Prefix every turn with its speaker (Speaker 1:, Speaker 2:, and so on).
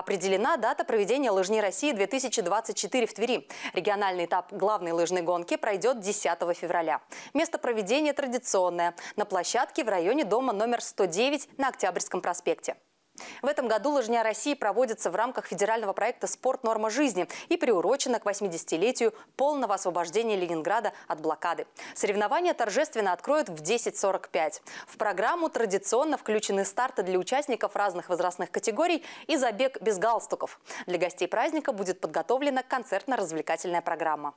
Speaker 1: Определена дата проведения «Лыжни России-2024» в Твери. Региональный этап главной лыжной гонки пройдет 10 февраля. Место проведения традиционное – на площадке в районе дома номер 109 на Октябрьском проспекте. В этом году «Лыжня России» проводится в рамках федерального проекта «Спорт. Норма жизни» и приурочена к 80-летию полного освобождения Ленинграда от блокады. Соревнования торжественно откроют в 10.45. В программу традиционно включены старты для участников разных возрастных категорий и забег без галстуков. Для гостей праздника будет подготовлена концертно-развлекательная программа.